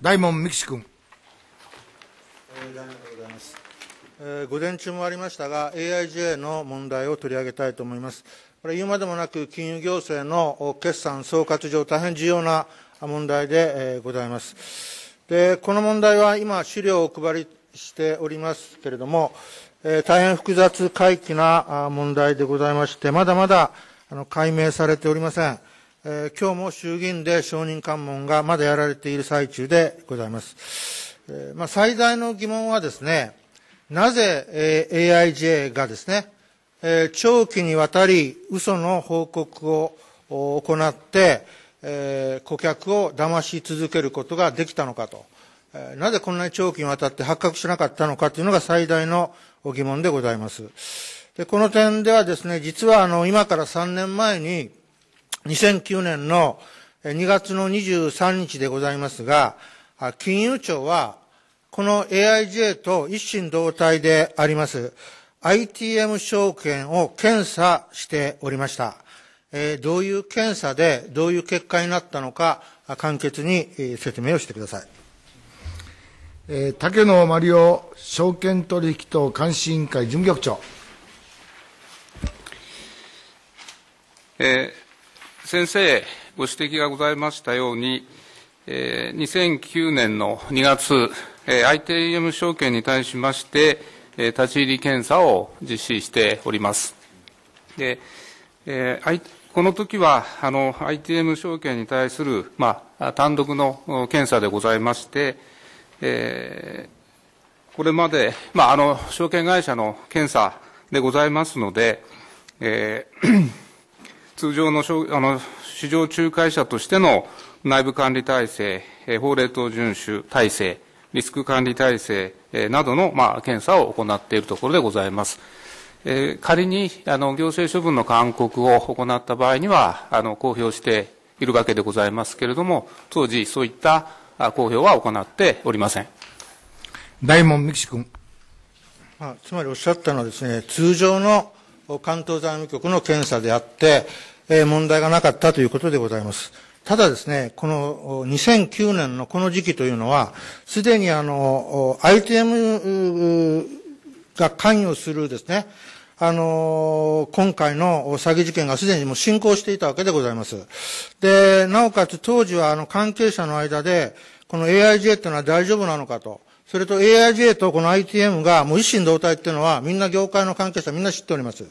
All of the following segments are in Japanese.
大門美樹君、ございます。え午前中もありましたが、AIJ の問題を取り上げたいと思います。これ、言うまでもなく、金融行政の決算総括上、大変重要な問題で、えございます。で、この問題は今、資料をお配りしておりますけれども、え大変複雑、回帰な問題でございまして、まだまだあの解明されておりません。えー、今日も衆議院で証人喚問がまだやられている最中でございます。えー、まあ、最大の疑問はですね、なぜ、えー、AIJ がですね、えー、長期にわたり嘘の報告を行って、えー、顧客を騙し続けることができたのかと、えー、なぜこんなに長期にわたって発覚しなかったのかというのが最大の疑問でございます。でこの点ではですね、実はあの今から3年前に、2009年の2月の23日でございますが、金融庁は、この AIJ と一心同体であります ITM 証券を検査しておりました。えどういう検査でどういう結果になったのか、簡潔に説明をしてください。え竹野真理夫証券取引等監視委員会事務局長。えー先生、ご指摘がございましたように、え2009年の2月、え ITM 証券に対しまして、え立ち入り検査を実施しております。で、えこの時はあの ITM 証券に対する、まあ、単独の検査でございまして、えー、これまで、まあ、あの証券会社の検査でございますので、えー通常のあの市場仲介者としての内部管理体制、法令等遵守体制、リスク管理体制などの、まあ、検査を行っているところでございます。えー、仮にあの行政処分の勧告を行った場合にはあの公表しているわけでございますけれども、当時、そういった公表は行っておりません。大門美希君。まあ、つまりおっしゃったのはですね、通常の関東財務局の検査であって、えー、問題がなかったということでございます。ただですね、この2009年のこの時期というのは、すでにあの、ITM が関与するですね、あの、今回の詐欺事件がすでにもう進行していたわけでございます。で、なおかつ当時はあの関係者の間で、この AIJ というのは大丈夫なのかと。それと AIJ とこの ITM がもう一心同体っていうのはみんな業界の関係者みんな知っております。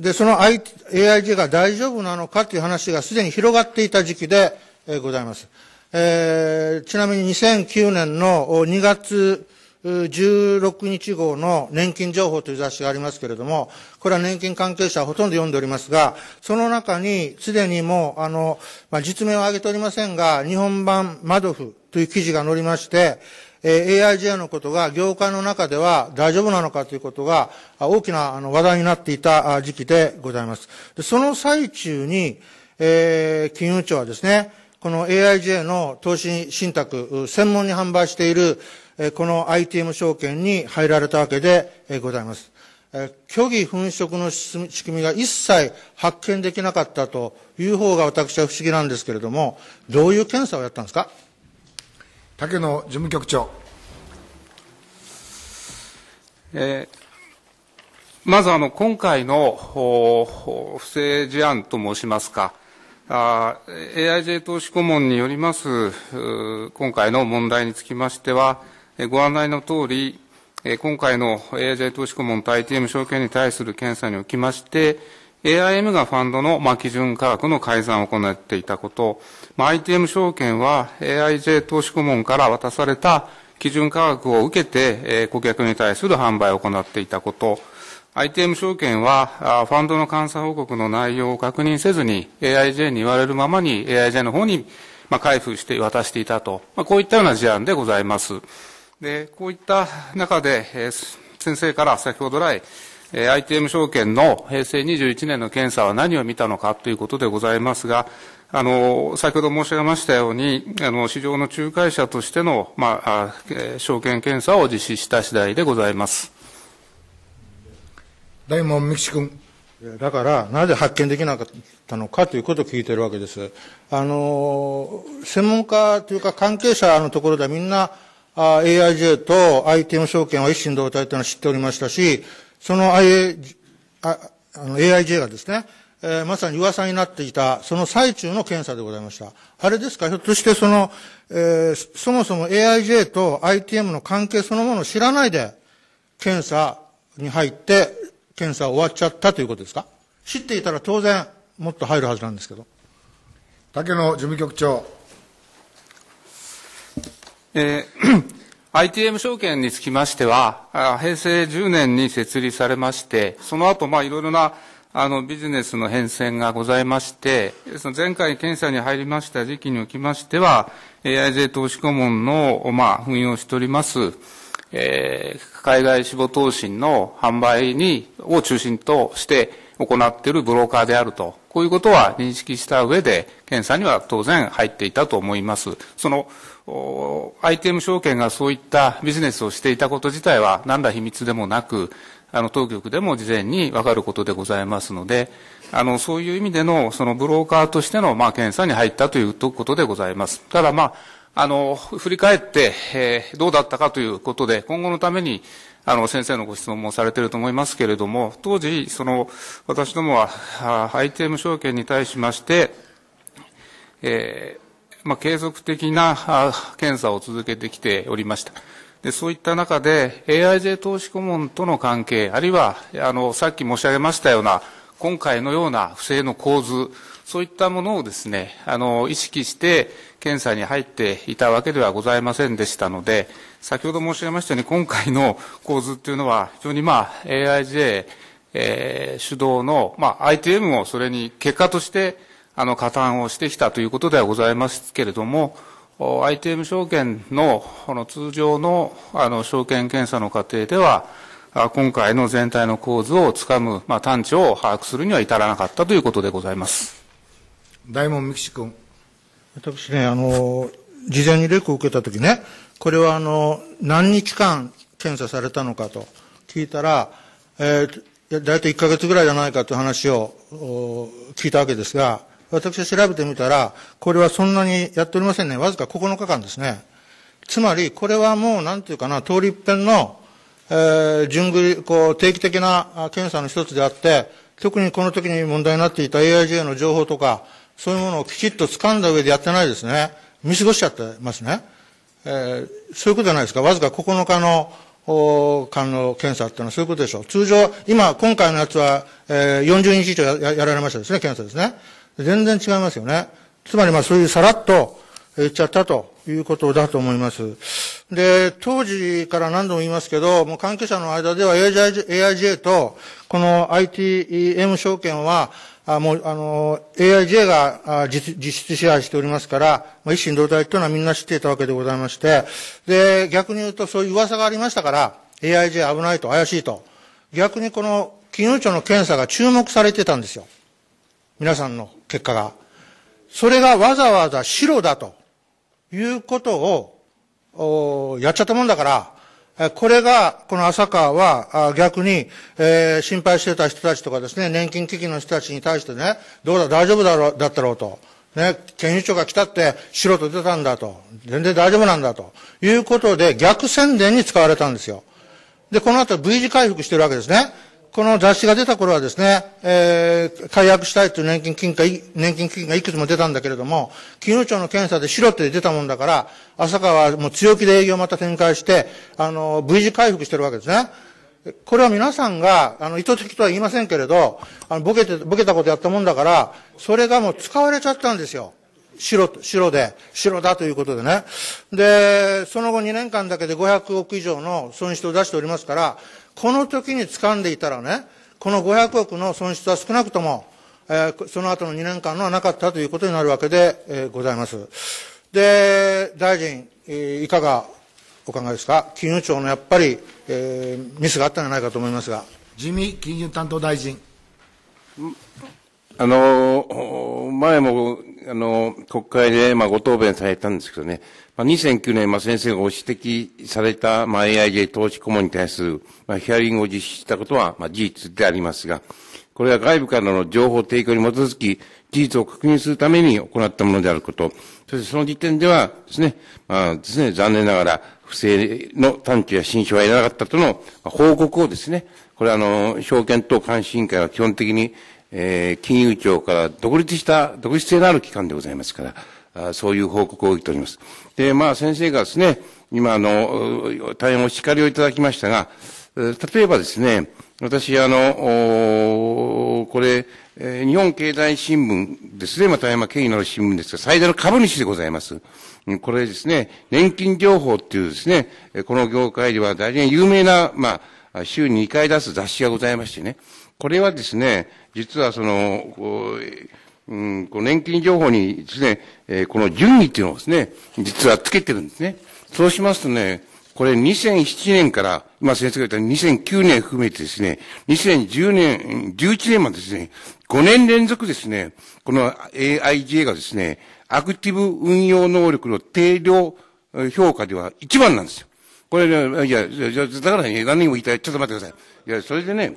で、その AIJ が大丈夫なのかという話がすでに広がっていた時期でございます。えー、ちなみに2009年の2月16日号の年金情報という雑誌がありますけれども、これは年金関係者はほとんど読んでおりますが、その中にすでにもう、あの、まあ、実名を挙げておりませんが、日本版マドフという記事が載りまして、え AIJ のことが業界の中では大丈夫なのかということが大きな話題になっていた時期でございます。でその最中に、えー、金融庁はですね、この AIJ の投資信託、専門に販売している、えこの ITM 証券に入られたわけで、えございます。虚偽粉飾の仕組みが一切発見できなかったという方が私は不思議なんですけれども、どういう検査をやったんですか竹野事務局長。えーまずあの今回の不正事案と申しますか、AIJ 投資顧問によります今回の問題につきましては、ご案内のとおり、今回の AIJ 投資顧問 i TM 証券に対する検査におきまして、AIM がファンドの、まあ、基準価格の改ざんを行っていたこと、まあ、ITM 証券は AIJ 投資顧問から渡された基準価格を受けて、えー、顧客に対する販売を行っていたこと、ITM 証券は、ファンドの監査報告の内容を確認せずに、AIJ に言われるままに AIJ の方に、まあ、開封して渡していたと、まあ、こういったような事案でございます。で、こういった中で、えー、先生から先ほど来、えー、ITM 証券の平成21年の検査は何を見たのかということでございますが、あの、先ほど申し上げましたように、あの、市場の仲介者としての、まあ、え証券検査を実施した次第でございます。大門美吉君。だから、なぜ発見できなかったのかということを聞いてるわけです。あの、専門家というか関係者のところではみんな、AIJ と ITM 証券は一心同体というのは知っておりましたし、その a AIJ がですね、えー、まさに噂になっていた、その最中の検査でございました。あれですか、ひょっとしてその、えー、そもそも AIJ と ITM の関係そのものを知らないで、検査に入って、検査終わっちゃったということですか知っていたら当然、もっと入るはずなんですけど。竹野事務局長。えー ITM 証券につきましては、平成10年に設立されまして、その後、まあ、いろいろなあのビジネスの変遷がございまして、その前回検査に入りました時期におきましては、AIJ 投資顧問の、まあ、運用しております、えー、海外志望投信の販売に、を中心として行っているブローカーであると、こういうことは認識した上で、検査には当然入っていたと思います。その ITM 証券がそういったビジネスをしていたこと自体は何ら秘密でもなく、あの当局でも事前に分かることでございますので、あのそういう意味でのそのブローカーとしてのまあ検査に入ったということでございます。ただまあ、あの、振り返って、えー、どうだったかということで、今後のために、あの、先生のご質問もされていると思いますけれども、当時、その、私どもは、ITM 証券に対しまして、えー、まあ、継続的な検査を続けてきておりました。でそういった中で AIJ 投資顧問との関係、あるいはあのさっき申し上げましたような今回のような不正の構図、そういったものをですね、あの、意識して検査に入っていたわけではございませんでしたので、先ほど申し上げましたように、今回の構図っていうのは、非常にまあ、AIJ、えー、主導の、まあ、ITM をそれに結果として、あの、加担をしてきたということではございますけれども、ITM 証券のこの通常のあの証券検査の過程では、今回の全体の構図をつかむ、まあ、探知を把握するには至らなかったということでございます。大門美吉君。私ね、あの、事前にレクを受けたときね、これはあの、何日間検査されたのかと聞いたら、えー、大体1か月ぐらいじゃないかという話を聞いたわけですが、私は調べてみたら、これはそんなにやっておりませんね。わずか9日間ですね。つまり、これはもう、なんていうかな、通り一遍の、えー、順繰り、こう、定期的な検査の一つであって、特にこの時に問題になっていた AIJ の情報とか、そういうものをきちっと掴んだ上でやってないですね。見過ごしちゃってますね。えー、そういうことじゃないですか。わずか9日の、お、間の検査っていうのはそういうことでしょう。通常、今、今回のやつは、えー、40日以上やられましたですね、検査ですね。全然違いますよね。つまりまあそういうさらっと言っちゃったということだと思います。で、当時から何度も言いますけど、もう関係者の間では AIJ とこの ITM 証券は、あもう、あの、AIJ が実実質支配しておりますから、まあ、一心同体というのはみんな知っていたわけでございまして、で、逆に言うとそういう噂がありましたから、AIJ 危ないと怪しいと。逆にこの金融庁の検査が注目されてたんですよ。皆さんの結果が。それがわざわざ白だということを、やっちゃったもんだから、これが、この浅川は逆に、えー、心配してた人たちとかですね、年金危機の人たちに対してね、どうだ、大丈夫だろう、だったろうと。ね、検事長が来たって白と出たんだと。全然大丈夫なんだと。いうことで逆宣伝に使われたんですよ。で、この後 V 字回復してるわけですね。この雑誌が出た頃はですね、えー、解約したいという年金金が、年金金がいくつも出たんだけれども、金融庁の検査で白って出たもんだから、浅川はもう強気で営業をまた展開して、あの、V 字回復してるわけですね。これは皆さんが、あの、意図的とは言いませんけれど、あの、ボケて、ボケたことやったもんだから、それがもう使われちゃったんですよ。白、白で、白だということでね。で、その後2年間だけで500億以上の損失を出しておりますから、この時に掴んでいたらね、この500億の損失は少なくとも、えー、その後の2年間のはなかったということになるわけで、えー、ございます。で、大臣、えいかがお考えですか金融庁のやっぱり、えー、ミスがあったんじゃないかと思いますが。自民金融担当大臣。あの、前も、あの、国会で、まあ、ご答弁されたんですけどね、まあ、2009年、まあ、先生がご指摘された、まあ、AIJ 投資顧問に対する、まあ、ヒアリングを実施したことは、まあ、事実でありますが、これは外部からの情報提供に基づき、事実を確認するために行ったものであること、そしてその時点ではですね、まあ、ですね、残念ながら、不正の探知や新証は得なかったとの報告をですね、これはあの、証券等監視委員会は基本的に、えー、金融庁から独立した、独立性のある機関でございますから、そういう報告を受けております。で、まあ先生がですね、今あの、大変お叱りをいただきましたが、例えばですね、私、あの、これ、え日本経済新聞ですね、また山経緯のある新聞ですが、最大の株主でございます。これですね、年金情報っていうですね、この業界では大変有名な、まあ、週に2回出す雑誌がございましてね、これはですね、実はその、うん、この年金情報にですね、えー、この順位っていうのをですね、実はつけてるんですね。そうしますとね、これ2007年から、今先生が言った2009年含めてですね、2010年、11年までですね、5年連続ですね、この AIJ がですね、アクティブ運用能力の定量評価では一番なんですよ。これ、ね、いや、だからね、何も言いたい。ちょっと待ってください。いや、それでね、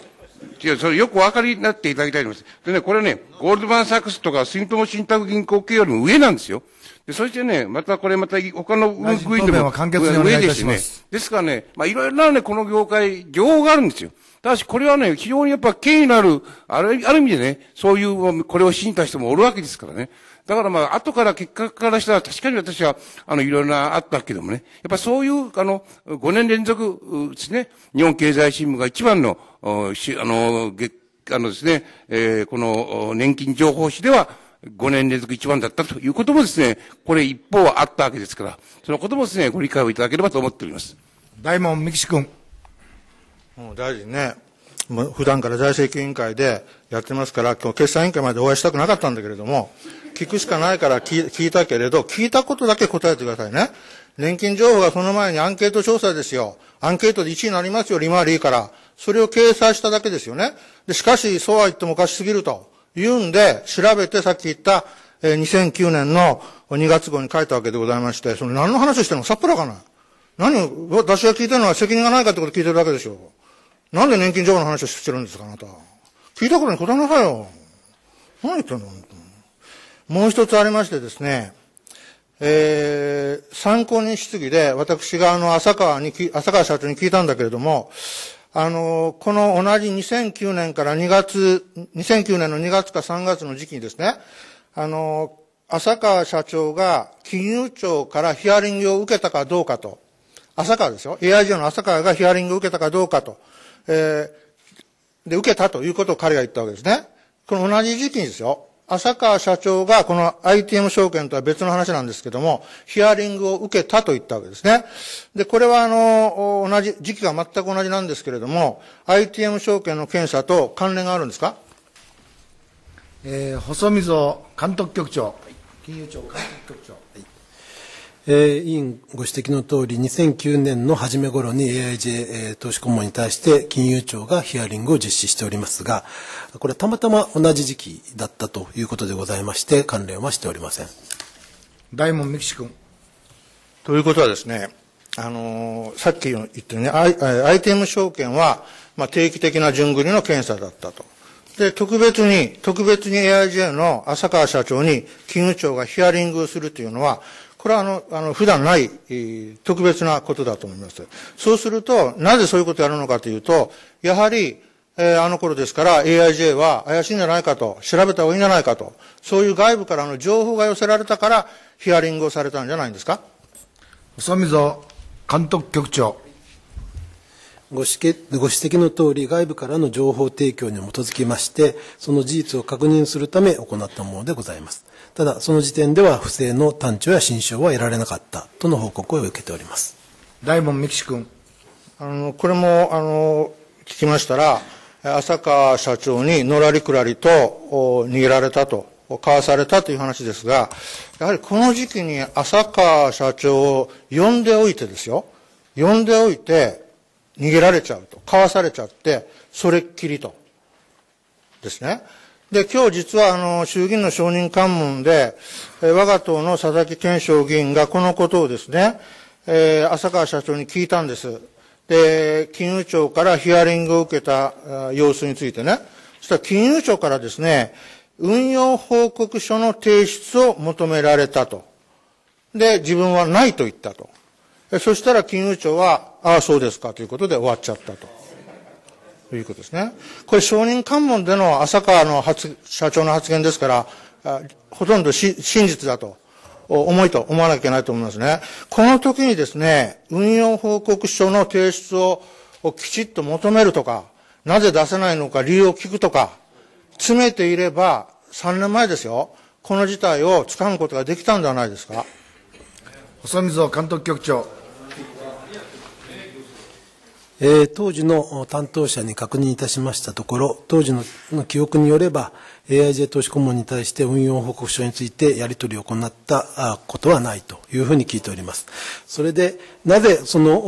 いや、それよくお分かりになっていただきたいと思います。でね、これね、ゴールドマン・サックスとか住友信託銀行系よりも上なんですよ。で、そしてね、またこれまた他の運行員でも上ですね。ですからね、まあいろいろなね、この業界、業法があるんですよ。ただしこれはね、非常にやっぱ権威のある、あるある意味でね、そういう、これを信じしてもおるわけですからね。だからまあ、後から結果からしたら、確かに私は、あの、いろいろなあったけどもね、やっぱそういう、あの、5年連続ですね、日本経済新聞が一番の、あの、月、あのですね、えー、この、年金情報誌では、5年連続一番だったということもですね、これ一方はあったわけですから、そのこともですね、ご理解をいただければと思っております。大門美樹君。もう大臣ね、普段から財政委員会でやってますから、今日決算委員会までお会いしたくなかったんだけれども、聞くしかないから聞いたけれど、聞いたことだけ答えてくださいね。年金情報がその前にアンケート調査ですよ。アンケートで1位になりますよ、利回りいいから。それを掲載しただけですよね。で、しかし、そうは言ってもおかしすぎると。言うんで、調べてさっき言った、えー、2009年の2月号に書いたわけでございまして、その何の話をしてるのさっぱらかない。何を、私が聞いたのは責任がないかってこと聞いてるだけでしょう。なんで年金情報の話をしてるんですか、あなた。聞いたことに答えなさいよ。何言ってんのもう一つありましてですね、えー、参考人質疑で私があの浅川に、浅川社長に聞いたんだけれども、あの、この同じ2009年から2月、2009年の2月か3月の時期にですね、あの、浅川社長が金融庁からヒアリングを受けたかどうかと、浅川ですよ、AI 上の浅川がヒアリングを受けたかどうかと、えー、で、受けたということを彼が言ったわけですね。この同じ時期にですよ、浅川社長がこの ITM 証券とは別の話なんですけども、ヒアリングを受けたと言ったわけですね。で、これはあの、同じ、時期が全く同じなんですけれども、ITM 証券の検査と関連があるんですかえー、細溝監督局長、金融庁監督局長。え委員ご指摘の通り、2009年の初め頃に AIJ、え投資顧問に対して金融庁がヒアリングを実施しておりますが、これはたまたま同じ時期だったということでございまして、関連はしておりません。大門美希君。ということはですね、あのー、さっき言ったね、イテム証券は、まあ、定期的な順繰りの検査だったと。で、特別に、特別に AIJ の浅川社長に金融庁がヒアリングするというのは、これはあの、あの、普段ない、特別なことだと思います。そうすると、なぜそういうことをやるのかというと、やはり、えー、あの頃ですから AIJ は怪しいんじゃないかと、調べた方がいいんじゃないかと、そういう外部からの情報が寄せられたから、ヒアリングをされたんじゃないんですか細溝監督局長。ご指摘のとおり、外部からの情報提供に基づきまして、その事実を確認するため行ったものでございます。ただ、その時点では不正の探知や心証は得られなかったとの報告を受けております。大門美希君。あの、これも、あの、聞きましたら、浅川社長にのらりくらりと逃げられたと、かわされたという話ですが、やはりこの時期に浅川社長を呼んでおいてですよ、呼んでおいて逃げられちゃうと、かわされちゃって、それっきりと、ですね。で、今日実はあの、衆議院の承認喚問で、え我が党の佐々木健勝議員がこのことをですね、えー、浅川社長に聞いたんです。で、金融庁からヒアリングを受けた様子についてね、そしたら金融庁からですね、運用報告書の提出を求められたと。で、自分はないと言ったと。そしたら金融庁は、ああ、そうですかということで終わっちゃったと。ということですね。これ、証人喚問での浅川の発社長の発言ですから、ほとんど真実だと、重いと思わなきゃいけないと思いますね。この時にですね、運用報告書の提出をきちっと求めるとか、なぜ出せないのか理由を聞くとか、詰めていれば、3年前ですよ、この事態を掴むことができたんではないですか。細水監督局長。えー、当時の担当者に確認いたしましたところ、当時の記憶によれば、AIJ 投資顧問に対して運用報告書についてやり取りを行ったことはないというふうに聞いております。それで、なぜその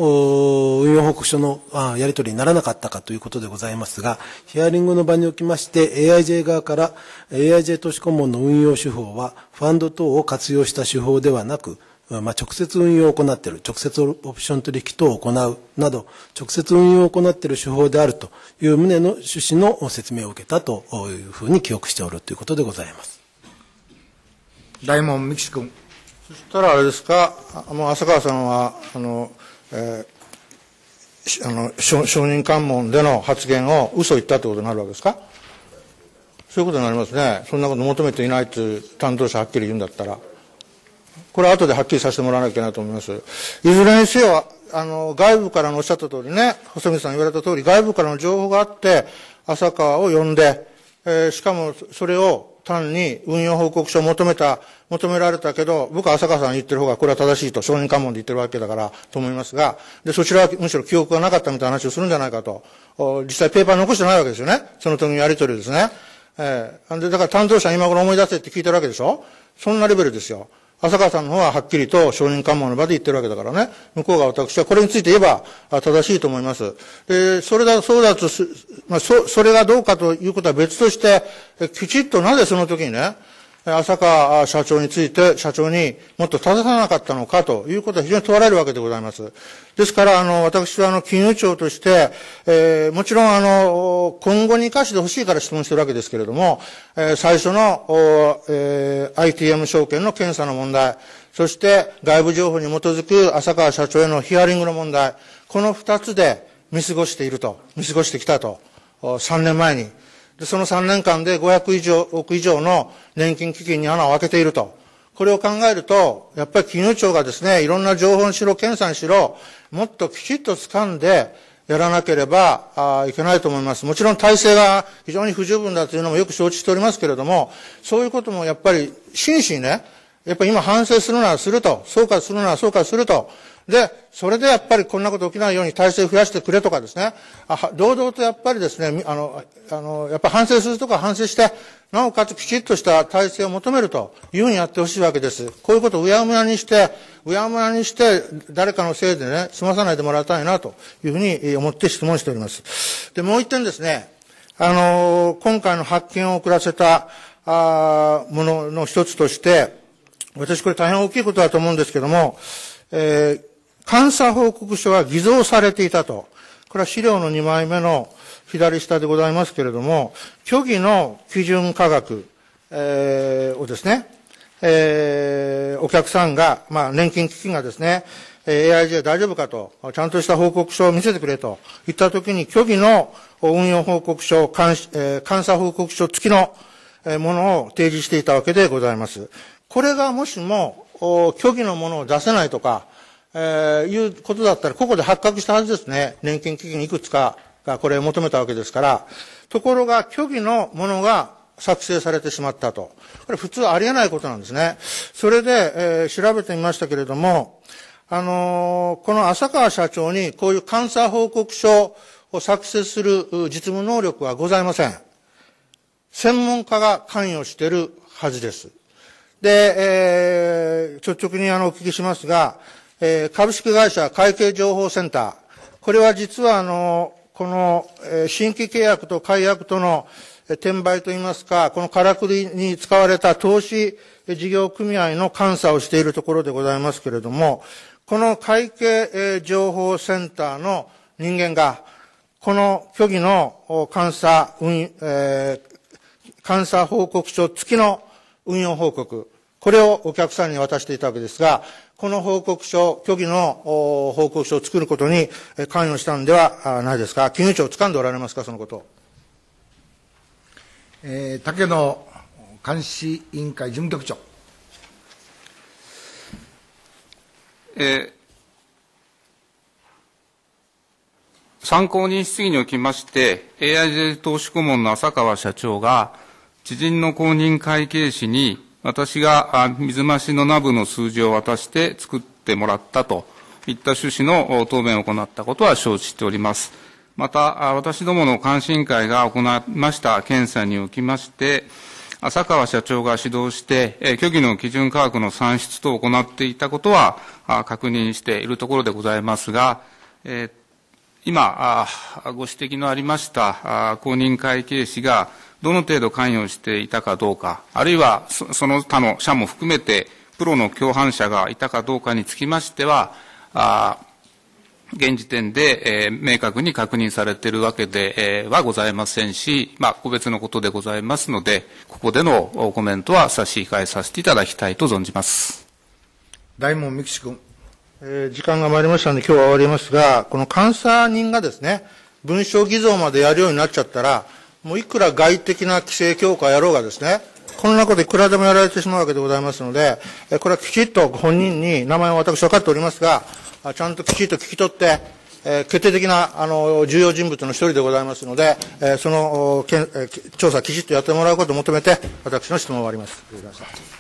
運用報告書のやり取りにならなかったかということでございますが、ヒアリングの場におきまして、AIJ 側から AIJ 投資顧問の運用手法は、ファンド等を活用した手法ではなく、まあ、直接運用を行っている、直接オプション取引等を行うなど、直接運用を行っている手法であるという旨の趣旨の説明を受けたというふうに記憶しておるということでございます。大門美希君。そしたらあれですか、あの浅川さんは、あの、えー、あの証人喚問での発言を嘘言ったということになるわけですかそういうことになりますね。そんなこと求めていないという担当者はっきり言うんだったら。これは後ではっきりさせてもらわなきゃいけないと思います。いずれにせよ、あの、外部からのおっしゃった通りね、細水さん言われた通り、外部からの情報があって、浅川を呼んで、えー、しかもそれを単に運用報告書を求めた、求められたけど、僕は浅川さん言ってる方がこれは正しいと、証人喚問で言ってるわけだからと思いますが、で、そちらはむしろ記憶がなかったみたいな話をするんじゃないかと、実際ペーパー残してないわけですよね。その時のやりとりですね。えー、で、だから担当者今頃思い出せって聞いてるわけでしょそんなレベルですよ。浅川さんの方ははっきりと証人喚問の場で言ってるわけだからね、向こうが私はこれについて言えば正しいと思います。で、それだ、そうだと、まあ、そ、それがどうかということは別として、きちっとなぜその時にね、浅川社長について、社長にもっと正さなかったのかということは非常に問われるわけでございます。ですから、あの、私は、あの、金融庁として、えー、もちろん、あの、今後に生かしてほしいから質問してるわけですけれども、えー、最初の、おえー、ITM 証券の検査の問題、そして外部情報に基づく浅川社長へのヒアリングの問題、この二つで見過ごしていると、見過ごしてきたと、3年前に、で、その3年間で500以上億以上の年金基金に穴を開けていると。これを考えると、やっぱり金融庁がですね、いろんな情報にしろ、検査にしろ、もっときちっと掴んで、やらなければいけないと思います。もちろん体制が非常に不十分だというのもよく承知しておりますけれども、そういうこともやっぱり真摯にね、やっぱり今反省するならすると、総括するなら総括すると、で、それでやっぱりこんなこと起きないように体制増やしてくれとかですね、あ堂々とやっぱりですね、あの、あの、やっぱ反省するとか反省して、なおかつきちっとした体制を求めるというふうにやってほしいわけです。こういうことをうやむやにして、うやむやにして、誰かのせいでね、済まさないでもらいたいなというふうに思って質問しております。で、もう一点ですね、あの、今回の発見を遅らせた、あものの一つとして、私これ大変大きいことだと思うんですけども、えー監査報告書が偽造されていたと。これは資料の2枚目の左下でございますけれども、虚偽の基準価格、えー、をですね、えー、お客さんが、まあ、年金基金がですね、AIJ 大丈夫かと、ちゃんとした報告書を見せてくれと言ったときに、虚偽の運用報告書、監,、えー、監査報告書付きのものを提示していたわけでございます。これがもしも、虚偽のものを出せないとか、えー、いうことだったら、ここで発覚したはずですね。年金基金いくつかがこれを求めたわけですから、ところが虚偽のものが作成されてしまったと。これ普通ありえないことなんですね。それで、えー、調べてみましたけれども、あのー、この浅川社長にこういう監査報告書を作成する実務能力はございません。専門家が関与しているはずです。で、えー、率直にあの、お聞きしますが、えー、株式会社会計情報センター。これは実はあの、この、えー、新規契約と解約との、えー、転売といいますか、このからくりに使われた投資事業組合の監査をしているところでございますけれども、この会計、えー、情報センターの人間が、この虚偽の監査、運えー、監査報告書付きの運用報告、これをお客さんに渡していたわけですが、この報告書、虚偽の報告書を作ることに関与したんではないですか、金融庁を掴んでおられますか、そのこと。えー、竹野監視委員会事務局長。えー、参考人質疑におきまして、AIJ 投資顧問の浅川社長が、知人の公認会計士に、私が水増しのナブの数字を渡して作ってもらったといった趣旨の答弁を行ったことは承知しております。また、私どもの監視委員会が行いました検査におきまして、浅川社長が指導して、虚偽の基準価格の算出等を行っていたことは確認しているところでございますが、今、ご指摘のありました公認会計士が、どの程度関与していたかどうか、あるいはその他の社も含めて、プロの共犯者がいたかどうかにつきましては、あ現時点で、えー、明確に確認されているわけで、えー、はございませんし、まあ、個別のことでございますので、ここでのコメントは差し控えさせていただきたいと存じます。大門美吉君。えー、時間が参りましたので、今日は終わりますが、この監査人がですね、文書偽造までやるようになっちゃったら、もういくら外的な規制強化やろうがですね、この中でいくらでもやられてしまうわけでございますので、これはきちっと本人に名前を私分かっておりますが、ちゃんときちっと聞き取って、え決定的なあの重要人物の一人でございますので、えそのけん、え調査、きちっとやってもらうことを求めて、私の質問を終わります。